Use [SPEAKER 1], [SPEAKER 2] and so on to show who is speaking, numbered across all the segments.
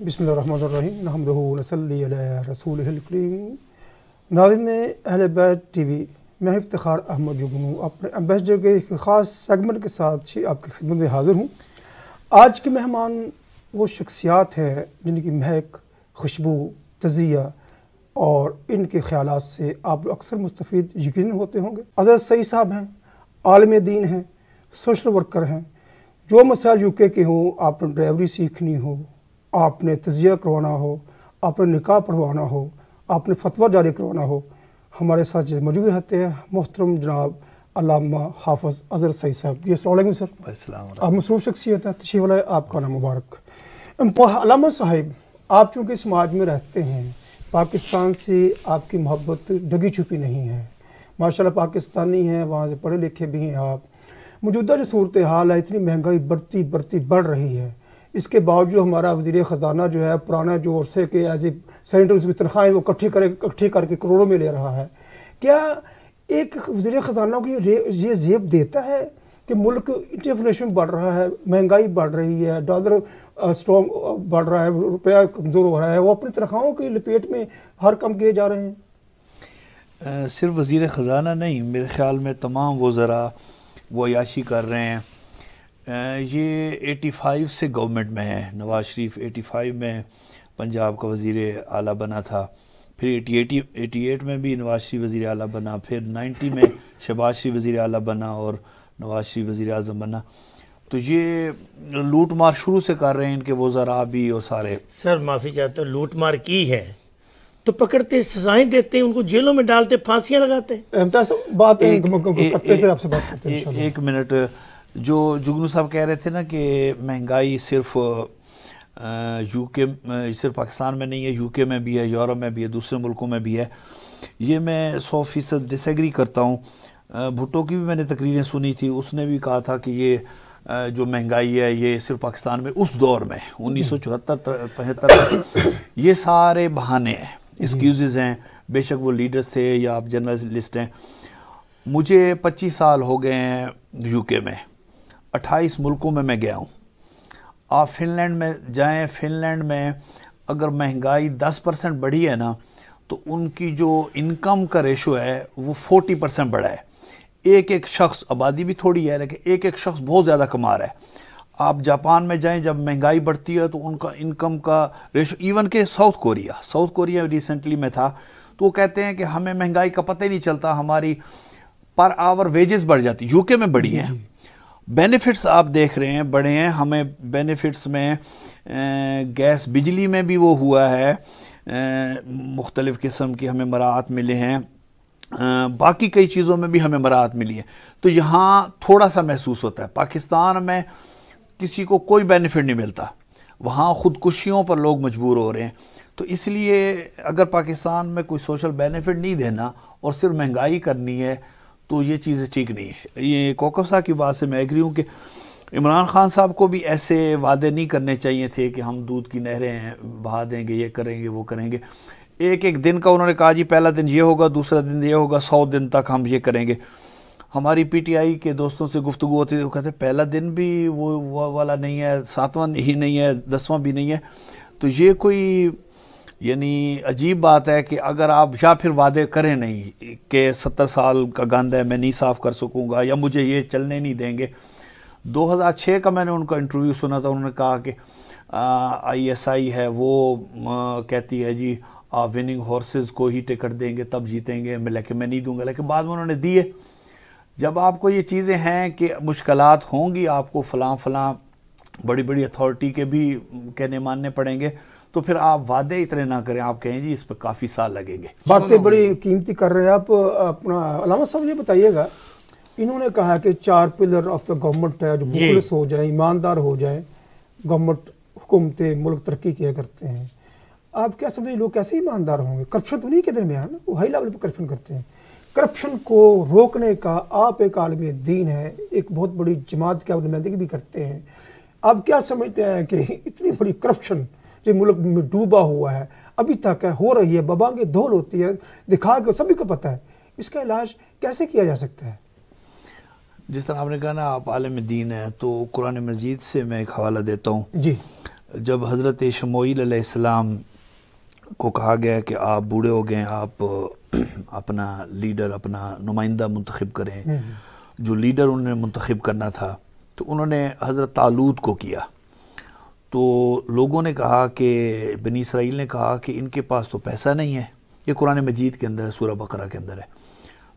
[SPEAKER 1] बिसमीम रसूल नाजिन अहल बैत टी वी मैं इफ्तार अहमद जुगनू अपने एम्बेसडर के एक ख़ास सेगमेंट के साथ आपकी खिदमत में हाज़िर हूँ आज के मेहमान वो शख्सियात हैं जिनकी महक खुशबू तजिया और इनके ख्याल से आप अक्सर मुस्तफ़ यकीन होते होंगे अजहर सई साहब हैं आलम दीन हैं सोशल वर्कर हैं जो मसाइल यूके के हों आपने ड्राइवरी सीखनी हो आपने तजिया करवाना हो आपने निकाह पढ़वाना हो आपने फतवा जारी करवाना हो हमारे साथ जैसे मौजूद रहते हैं मोहतरम जनाब अलामा हाफज अजहर सही साहब जी असल सर आप मसरूफ़ शख्सियत है तशी वाला आपका नाम मुबारक अलामा साहिब आप चूँकि समाज में रहते हैं पाकिस्तान से आपकी मोहब्बत डगी छुपी नहीं है माशाल्लाह पाकिस्तानी हैं वहाँ से पढ़े लिखे भी हैं आप मौजूदा जो सूरत हाल है इतनी महंगाई बढ़ती बढ़ती बढ़ रही है इसके बावजूद हमारा वजीर ख़जाना जो है पुराना जो अरसे के एज ए सेंटर की तनख्वाहें वो इकट्ठी कर इकट्ठी करके करोड़ों में ले रहा है क्या एक वजीर ख़जाना को ये ये जेब देता है कि मुल्क इंटरफ्लेशन बढ़ रहा है महंगाई बढ़ रही है डॉलर स्ट्रॉन्ग बढ़ रहा है रुपया कमज़ोर हो रहा है वो अपनी तनख्वाहों की लपेट में हर कम किए जा रहे
[SPEAKER 2] हैं सिर्फ वजीर ख़जाना नहीं मेरे ख्याल में तमाम वो ज़रा वो याशी कर रहे हैं ये 85 से गवर्नमेंट में है नवाज शरीफ 85 में पंजाब का वज़ी अला बना था फिर 88 88 में भी नवाज शरीफ वज़ी अला बना फिर 90 में शहबाज शरीफ वज़ी अला बना और नवाज शरीफ वज़ी अजम बना तो ये लूट मार शुरू से कर रहे हैं इनके वो जरा भी और सारे
[SPEAKER 1] सर माफ़ी चाहते हैं लूट मार की है
[SPEAKER 2] तो पकड़ते सजाएं देते हैं उनको जेलों में डालते फांसियां लगाते हैं बात एक, एक, एक, एक मिनट जो जुगनू साहब कह रहे थे ना कि महंगाई सिर्फ यूके सिर्फ पाकिस्तान में नहीं है यूके में भी है यूरोप में भी है दूसरे मुल्कों में भी है ये मैं सौ फीसद डिसग्री करता हूँ भुट्टो की भी मैंने तकरीरें सुनी थी उसने भी कहा था कि ये जो महंगाई है ये सिर्फ पाकिस्तान में उस दौर में उन्नीस सौ चौहत्तर पचहत्तर ये सारे बहाने हैं एक्सक्यूज़ हैं बेशक वो लीडर्स थे या आप जर्नलिस्ट हैं मुझे 25 साल हो गए हैं यूके में अट्ठाईस मुल्कों में मैं गया हूँ आप फिनलैंड में जाएँ फिनलैंड में अगर महंगाई दस परसेंट बढ़ी है ना तो उनकी जो इनकम का रेशो है वो फोर्टी परसेंट बढ़ा है एक एक शख्स आबादी भी थोड़ी है लेकिन एक एक शख्स बहुत ज़्यादा कमा रहा है आप जापान में जाएं जब महंगाई बढ़ती है तो उनका इनकम का रेशो इवन के South Korea South Korea recently में था तो वो कहते हैं कि हमें महंगाई का पता ही नहीं चलता हमारी पर आवर वेजेस बढ़ जाती यूके में बढ़ी है बेनिफिट्स आप देख रहे हैं बड़े हैं हमें बेनिफिट्स में गैस बिजली में भी वो हुआ है मुख्तलिफ़ किस्म की हमें मराहत मिले हैं आ, बाकी कई चीज़ों में भी हमें मराहत मिली है तो यहाँ थोड़ा सा महसूस होता है पाकिस्तान में किसी को कोई बेनिफिट नहीं मिलता वहाँ ख़ुदकुशियों पर लोग मजबूर हो रहे हैं तो इसलिए अगर पाकिस्तान में कोई सोशल बेनिफिट नहीं देना और सिर्फ महंगाई करनी है तो ये चीज़ें ठीक नहीं है ये कोकब साहब की बात से मैं एग्री हूँ कि इमरान खान साहब को भी ऐसे वादे नहीं करने चाहिए थे कि हम दूध की नहरें हैं बहा देंगे ये करेंगे वो करेंगे एक एक दिन का उन्होंने कहा जी पहला दिन ये होगा दूसरा दिन ये होगा सौ दिन तक हम ये करेंगे हमारी पीटीआई के दोस्तों से गुफ्तु होती थी वो कहते पहला दिन भी वो वाला नहीं है सातवां ही नहीं है दसवां भी नहीं है तो ये कोई यानी अजीब बात है कि अगर आप या फिर वादे करें नहीं कि सत्तर साल का गंद है मैं नहीं साफ़ कर सकूँगा या मुझे ये चलने नहीं देंगे 2006 का मैंने उनका इंटरव्यू सुना था उन्होंने कहा कि आईएसआई है वो आ, कहती है जी आप विनिंग हॉर्सेस को ही टिकट देंगे तब जीतेंगे मैं लेकिन मैं नहीं दूंगा लेकिन बाद में उन्होंने दिए जब आपको ये चीज़ें हैं कि मुश्किल होंगी आपको फलां फलां बड़ी बड़ी अथॉरिटी के भी कहने मानने पड़ेंगे तो फिर आप वादे इतने ना करें आप कहें जी इस पर काफ़ी साल लगेंगे बातें बड़ी
[SPEAKER 1] कीमती कर रहे हैं आप अपना अलावा साहब ये बताइएगा इन्होंने कहा कि चार पिलर ऑफ द गवर्नमेंट है जो मुखलिस हो जाए ईमानदार हो जाए गवर्नमेंट हुकूमतें मुल्क तरक्की किया करते हैं आप क्या समझे लोग कैसे ईमानदार होंगे करप्शन तो नहीं के दरमियान वो हाई लेवल पर करप्शन करते हैं करप्शन को रोकने का आप एक आलम दीन है एक बहुत बड़ी जमात का नुमाइंदगी भी करते हैं आप क्या समझते हैं कि इतनी बड़ी करप्शन जो मुल्क में डूबा हुआ है अभी तक है हो रही है बबांगे धोल होती है दिखा के सभी को पता है इसका इलाज कैसे किया जा सकता है
[SPEAKER 2] जिस तरह आपने कहा ना आप आलम दीन हैं तो कुरान मजीद से मैं एक हवाला देता हूँ जी जब हज़रत शमोईलम को कहा गया कि आप बूढ़े हो गए आप अपना लीडर अपना नुमाइंदा मंतखब करें हम्म। जो लीडर उन्होंने मंतखब करना था तो उन्होंने हज़रत तालूद को किया तो लोगों ने कहा कि बनी इसराइल ने कहा कि इनके पास तो पैसा नहीं है ये कुरान मजीद के अंदर है सूरह बकरा के अंदर है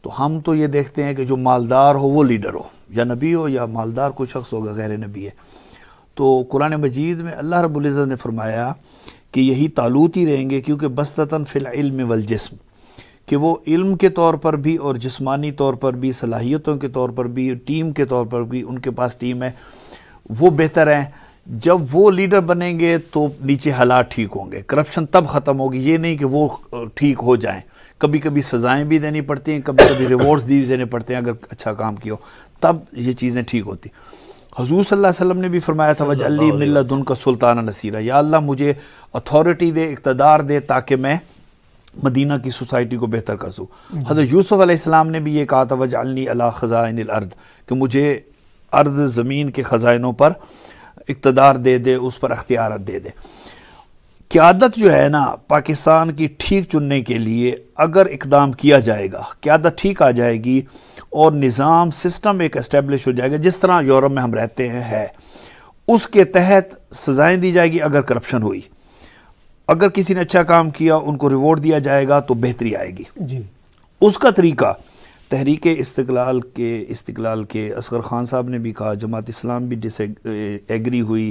[SPEAKER 2] तो हम तो ये देखते हैं कि जो मालदार हो वो लीडर हो या नबी हो या मालदार कोई शख्स होगा गैर नबी है तो कुरान मजीद में अल्लाह रबुल्ज़त ने फरमाया कि यही तालूत ही रहेंगे क्योंकि बस्तता फ़िल इल्म वल जिस्म कि वो इल्म के तौर पर भी और जिस्मानी तौर पर भी सलाहियतों के तौर पर भी टीम के तौर पर भी उनके पास टीम है वो बेहतर हैं जब वो लीडर बनेंगे तो नीचे हालात ठीक होंगे करप्शन तब ख़त्म होगी ये नहीं कि वो ठीक हो जाएं कभी कभी सज़ाएं भी देनी पड़ती हैं कभी कभी रिवॉर्ड्स भी देने पड़ते हैं अगर अच्छा काम किया तब ये चीज़ें ठीक होती हजूर सल्लम ने भी फरमाया था वजल्लिमिल्लादन का सुल्तान नसीरा या अल्लाह मुझे अथॉरिटी दे इकतदार दे ताकि मैं मदीना की सोसाइटी को बेहतर कर सूँ हम्म। हजरत यूसुफ़ ने भी ये कहा था वजालनी अला ख़ज़ाइन अर्द कि मुझे अर्द ज़मीन के ख़ज़ाइनों पर इकतदार दे दे उस पर अख्तियारत दे दे क्यादत जो है ना पाकिस्तान की ठीक चुनने के लिए अगर इकदाम किया जाएगा क्यादत ठीक आ जाएगी और निज़ाम सिस्टम एक इस्टेब्लिश हो जाएगा जिस तरह यूरोप में हम रहते हैं है उसके तहत सज़ाएँ दी जाएगी अगर करप्शन हुई अगर किसी ने अच्छा काम किया उनको रिवॉर्ड दिया जाएगा तो बेहतरी आएगी जी उसका तरीका तहरीक इस्तलाल के इस्तलाल के असगर ख़ान साहब ने भी कहा जमात इस्लाम भी डिस एग्री हुई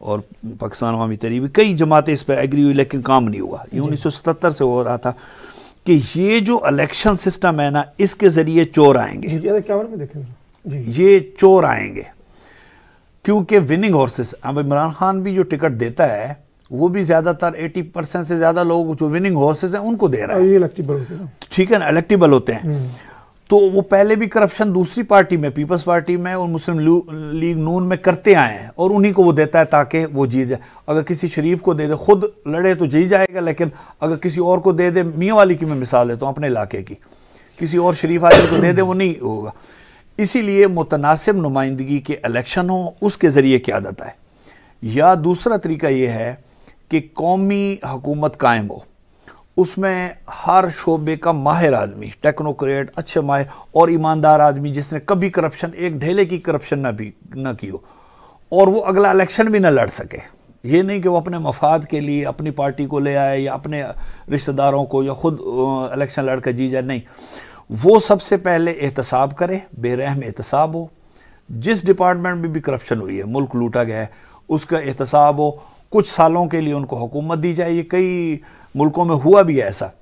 [SPEAKER 2] और पाकिस्तान अवामी तहरीक कई जमातें इस पर एग्री हुई लेकिन काम नहीं हुआ ये उन्नीस सौ सतहत्तर से हो रहा था कि ये जो अलेक्शन सिस्टम है ना इसके ज़रिए चोर आएंगे ये चोर आएंगे क्योंकि विनिंग हॉर्सेस अब इमरान खान भी जो टिकट देता है वो भी ज़्यादातर 80 परसेंट से ज़्यादा लोग जो विनिंग हॉर्सेस हैं उनको दे रहा है हाँ, ठीक है ना इलेक्टिबल होते हैं हम्म। तो वो पहले भी करप्शन दूसरी पार्टी में पीपल्स पार्टी में और मुस्लिम लीग नून में करते आए हैं और उन्हीं को वो देता है ताकि वो जीत जाए अगर किसी शरीफ को दे दे खुद लड़े तो जी जाएगा लेकिन अगर किसी और को दे दे मियाँ वाली की मैं मिसाल देता हूँ अपने इलाके की किसी और शरीफ आदमी को दे दे वो नहीं होगा इसीलिए मुतनासिब नुमाइंदगी के इलेक्शन हो उसके ज़रिए क्या जाता है या दूसरा तरीका ये है कि कौमी हकूमत कायम हो उसमें हर शोबे का माहिर आदमी टेक्नोक्रेट अच्छे माहिर और ईमानदार आदमी जिसने कभी करप्शन एक ढेले की करप्शन ना भी ना की हो और वो अगला इलेक्शन भी ना लड़ सके ये नहीं कि वो अपने मफाद के लिए अपनी पार्टी को ले आए या अपने रिश्तेदारों को या ख़ुद इलेक्शन लड़कर जी जाए नहीं वो सबसे पहले एहतसाब करे बेरहम एहतसाब हो जिस डिपार्टमेंट में भी करप्शन हुई है मुल्क लूटा गया है उसका एहतसाब हो कुछ सालों के लिए उनको हुकूमत दी जाए ये कई मुल्कों में हुआ भी है ऐसा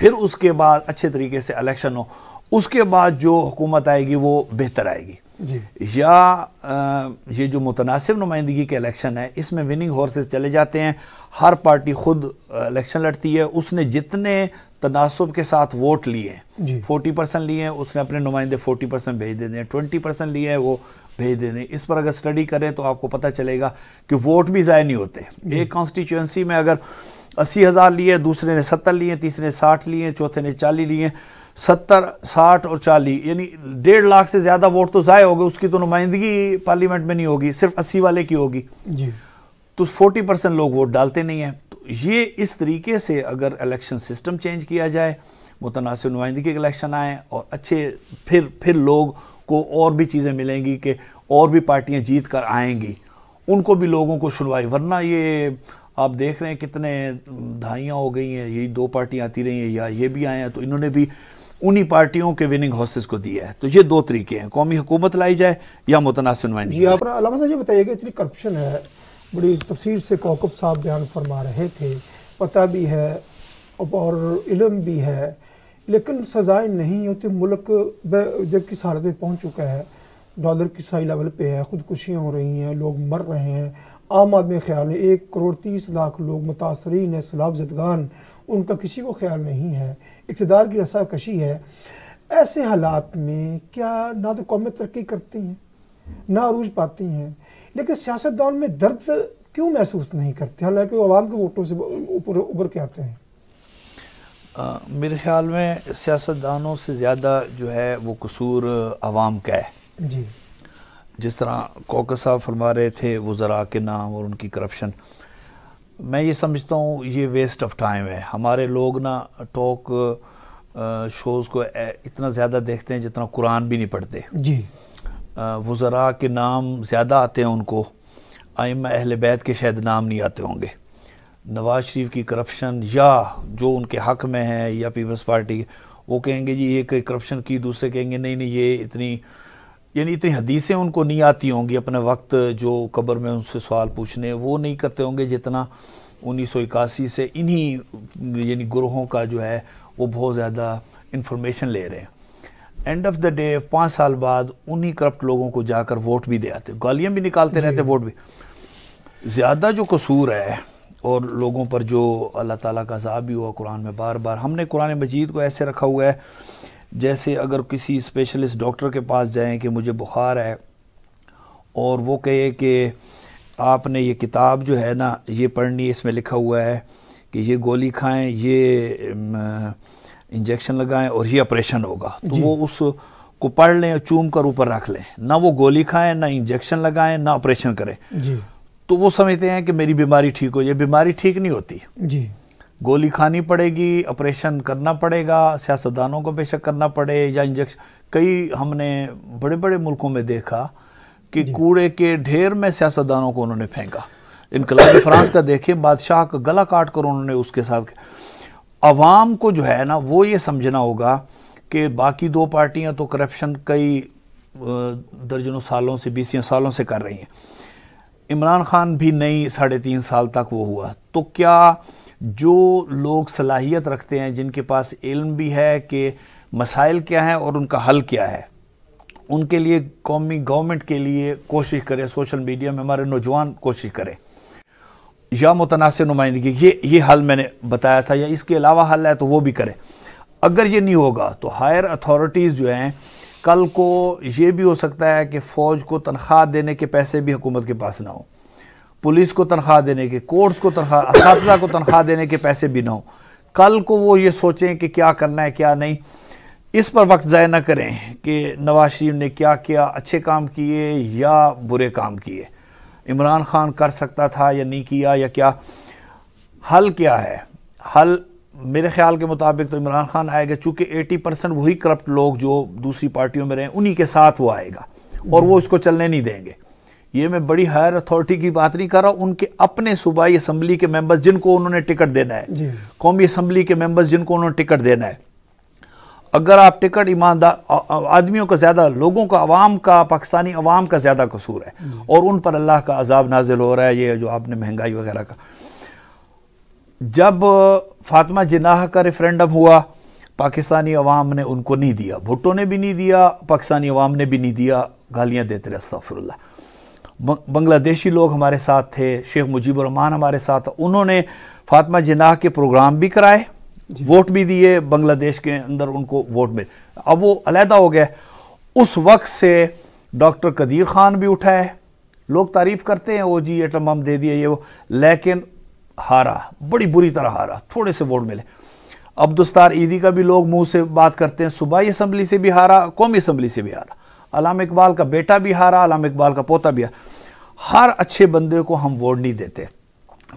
[SPEAKER 2] फिर उसके बाद अच्छे तरीके से इलेक्शन हो उसके बाद जो हुकूमत आएगी वो बेहतर आएगी या आ, ये जो मुतनासिब नुमाइंदगी के इलेक्शन है इसमें विनिंग हॉर्सेस चले जाते हैं हर पार्टी खुद इलेक्शन लड़ती है उसने जितने तनासब के साथ वोट लिए फोर्टी परसेंट लिए उसने अपने नुमाइंदे फोर्टी परसेंट भेज देते हैं ट्वेंटी परसेंट लिए वो भेज दे दें इस पर अगर स्टडी करें तो आपको पता चलेगा कि वोट भी ज़ाय नहीं होते एक कॉन्स्टिट्यूंसी में अगर अस्सी हज़ार लिए दूसरे ने सत्तर लिए तीसरे ने साठ लिए चौथे ने चालीस लिए सत्तर साठ और चालीस यानी डेढ़ लाख से ज़्यादा वोट तो ज़ाय हो गए उसकी तो नुमाइंदगी पार्लियामेंट में नहीं होगी सिर्फ अस्सी वाले की होगी जी तो फोर्टी परसेंट लोग वोट डालते नहीं हैं तो ये इस तरीके से अगर इलेक्शन सिस्टम चेंज किया जाए मुतनासब नुमाइंदगी के इलेक्शन आएँ और अच्छे फिर फिर लोग को और भी चीज़ें मिलेंगी कि और भी पार्टियां जीत कर आएंगी उनको भी लोगों को सुनवाई वरना ये आप देख रहे हैं कितने धाइयाँ हो गई हैं यही दो पार्टियाँ आती रही हैं या ये भी आए हैं तो इन्होंने भी उन्हीं पार्टियों के विनिंग हाउसेस को दिया है तो ये दो तरीके हैं कौमी हुकूमत लाई जाए या मुतना सुनवाई जी
[SPEAKER 1] आप ये बताइएगा इतनी करप्शन है बड़ी तफसीर से कौकब साहब बयान फरमा रहे थे पता भी है और इलम भी है लेकिन सजाएं नहीं होती मुल्क जब किस हालत में पहुँच चुका है डॉलर किस हाई लेवल पे है खुदकुशियाँ हो रही हैं लोग मर रहे हैं आम आदमी ख्याल है एक करोड़ तीस लाख लोग मुतासरीन है सैलाब जदगान उनका किसी को ख्याल नहीं है इकतदार की रसाकशी है ऐसे हालात में क्या ना तो कौमें तरक्की करती हैं ना अरूज पाती हैं लेकिन सियासतदान में दर्द क्यों महसूस नहीं करते हालांकि वो आवाम के वोटों से ऊपर उभर के आते हैं
[SPEAKER 2] आ, मेरे ख्याल में सियासतदानों से ज़्यादा जो है वो कसूर आवाम का है जी जिस तरह कोक साहब फरमा रहे थे वज़रा के नाम और उनकी करप्शन मैं ये समझता हूँ ये वेस्ट ऑफ टाइम है हमारे लोग ना टॉक शोज़ को इतना ज़्यादा देखते हैं जितना कुरान भी नहीं पढ़ते जी वज़रा के नाम ज़्यादा आते हैं उनको आइम अहल बैत के शायद नाम नहीं आते होंगे नवाज शरीफ की करप्शन या जो उनके हक में है या पीपल्स पार्टी वो कहेंगे जी ये करप्शन की दूसरे कहेंगे नहीं नहीं ये इतनी यानी इतनी हदीसें उनको नहीं आती होंगी अपने वक्त जो कब्र में उनसे सवाल पूछने वो नहीं करते होंगे जितना उन्नीस सौ इक्यासी से इन्हीं यानी ग्रोहों का जो है वो बहुत ज़्यादा इंफॉर्मेशन ले रहे हैं एंड ऑफ द डे पाँच साल बाद उन्हीं करप्ट लोगों को जाकर वोट भी दे आते गालियाँ भी निकालते रहते वोट भी ज़्यादा जो कसूर है और लोगों पर जो अल्लाह ताला का अजाब भी हुआ कुरान में बार बार हमने कुरान मजीद को ऐसे रखा हुआ है जैसे अगर किसी स्पेशलिस्ट डॉक्टर के पास जाएं कि मुझे बुखार है और वो कहे कि आपने ये किताब जो है ना ये पढ़नी इसमें लिखा हुआ है कि ये गोली खाएं ये इंजेक्शन लगाएं और ये ऑपरेशन होगा तो वो उस को पढ़ लें और चूम कर ऊपर रख लें ना वो गोली खाएं ना इंजेक्शन लगाएं ना ऑपरेशन करें तो वो समझते हैं कि मेरी बीमारी ठीक हो जाए बीमारी ठीक नहीं होती जी गोली खानी पड़ेगी ऑपरेशन करना पड़ेगा सियासतदानों को बेशक करना पड़े या इंजेक्शन कई हमने बड़े बड़े मुल्कों में देखा कि कूड़े के ढेर में सियासतदानों को उन्होंने फेंका इनकलाब फ्रांस का देखे बादशाह का गला काट कर उन्होंने उसके साथ आवाम को जो है ना वो ये समझना होगा कि बाकी दो पार्टियां तो करप्शन कई दर्जनों सालों से बीसियों सालों से कर रही हैं इमरान खान भी नहीं साढ़े तीन साल तक वो हुआ तो क्या जो लोग सलाहियत रखते हैं जिनके पास इल्म भी है कि मसाइल क्या हैं और उनका हल क्या है उनके लिए कौमी गवर्नमेंट के लिए कोशिश करें सोशल मीडिया में हमारे नौजवान कोशिश करें या मुतनासर नुमाइंदगी ये ये हल मैंने बताया था या इसके अलावा हल है तो वो भी करें अगर ये नहीं होगा तो हायर अथॉरिटीज़ जो हैं कल को ये भी हो सकता है कि फ़ौज को तनख्वाह देने के पैसे भी हुकूमत के पास ना हो पुलिस को तनख्वाह देने के कोर्ट्स को तनख्वाह इस को तनख्वाह देने के पैसे भी ना हो कल को वो ये सोचें कि क्या करना है क्या नहीं इस पर वक्त ज़ाय ना करें कि नवाज शरीफ ने क्या किया अच्छे काम किए या बुरे काम किए इमरान खान कर सकता था या नहीं किया या क्या हल क्या है हल मेरे ख्याल के मुताबिक तो इमरान खान आएगा चूंकि 80 परसेंट वही करप्ट लोग जो दूसरी पार्टियों में रहे उन्हीं के साथ वो आएगा और वो इसको चलने नहीं देंगे ये मैं बड़ी हायर अथॉरिटी की बात नहीं कर रहा उनके अपने सूबाई असम्बली के मेंबर्स जिनको उन्होंने टिकट देना है कौमी असम्बली के मेंबर्स जिनको उन्होंने टिकट देना है अगर आप टिकट ईमानदार आदमियों का ज़्यादा लोगों का अवाम का पाकिस्तानी अवाम का ज़्यादा कसूर है और उन पर अल्लाह का अजाब नाजिल हो रहा है ये जो आपने महंगाई वगैरह का जब फातिमा जिनाह का रेफरेंडम हुआ पाकिस्तानी अवाम ने उनको नहीं दिया भुट्टो ने भी नहीं दिया पाकिस्तानी अवाम ने भी नहीं दिया गालियाँ देते रहे सफ़रल्ला बंग्लादेशी लोग हमारे साथ थे शेख मुजीब रहमान हमारे साथ उन्होंने फातिमा जिनाह के प्रोग्राम भी कराए वोट भी दिए बांग्लादेश के अंदर उनको वोट मिले अब वो अलहदा हो गए उस वक्त से डॉक्टर कदीर खान भी उठाए लोग तारीफ़ करते हैं वो जी ये टमाम तो दे दिए ये वो लेकिन हारा बड़ी बुरी तरह हारा थोड़े से वोट मिले अब अब्दुस्तार ईदी का भी लोग मुंह से बात करते हैं सूबाई असम्बली से भी हारा कौमी असम्बली से भी हारा अलाम इकबाल का बेटा भी हारा अलाम इकबाल का पोता भी हारा हर अच्छे बंदे को हम वोट नहीं देते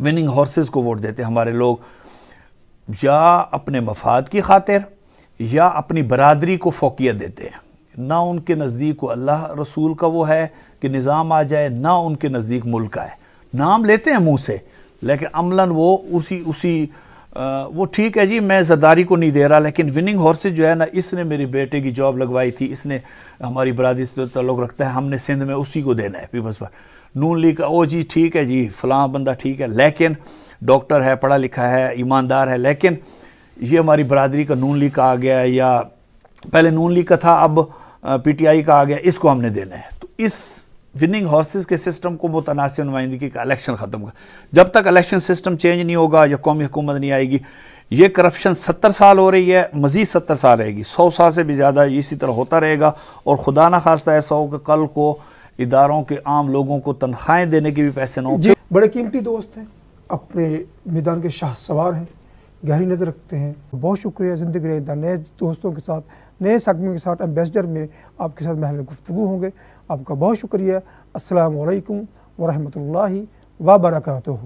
[SPEAKER 2] विनिंग हॉर्सेस को वोट देते हमारे लोग या अपने मफाद की खातिर या अपनी बरदरी को फोकियत देते हैं ना उनके नज़दीक को अल्लाह रसूल का वो है कि निज़ाम आ जाए ना उनके नज़दीक मुल्क आए नाम लेते हैं मुँह से लेकिन अमलन वो उसी उसी आ, वो ठीक है जी मैं जरदारी को नहीं दे रहा लेकिन विनिंग हॉर्सेज जो है ना इसने मेरे बेटे की जॉब लगवाई थी इसने हमारी बरदरी से तल्लुक रखता है हमने सिंध में उसी को देना है पीपल्स पर नून लीग का ओ जी ठीक है जी फलां बंदा ठीक है लेकिन डॉक्टर है पढ़ा लिखा है ईमानदार है लेकिन ये हमारी बरदरी का नून लीग का आ गया या पहले नून लीग का था अब पीटीआई का आ गया इसको हमने देना है तो इस विनिंग हॉर्सेज के सिस्टम को मुतनासब नुमाइंदगी का इलेक्शन ख़त्म कर जब तक इलेक्शन सिस्टम चेंज नहीं होगा या कौमी हुकूमत नहीं आएगी ये करप्शन सत्तर साल हो रही है मज़ीद सत्तर साल रहेगी सौ साल से भी ज़्यादा इसी तरह होता रहेगा और खुदा ना खास्ता ऐसा हो कि कल को इदारों के आम लोगों को तनख्वाहें देने के भी पैसे ना हो
[SPEAKER 1] बड़े कीमती दोस्त हैं अपने मैदान के शाह सवार हैं गहरी नज़र रखते हैं बहुत शुक्रिया ज़िंदगी रहता नए दोस्तों के साथ नए सकमे के साथ एम्बेसडर में आपके साथ महव गुफ्तु होंगे आपका बहुत शुक्रिया असलकम वरहमल वबरकू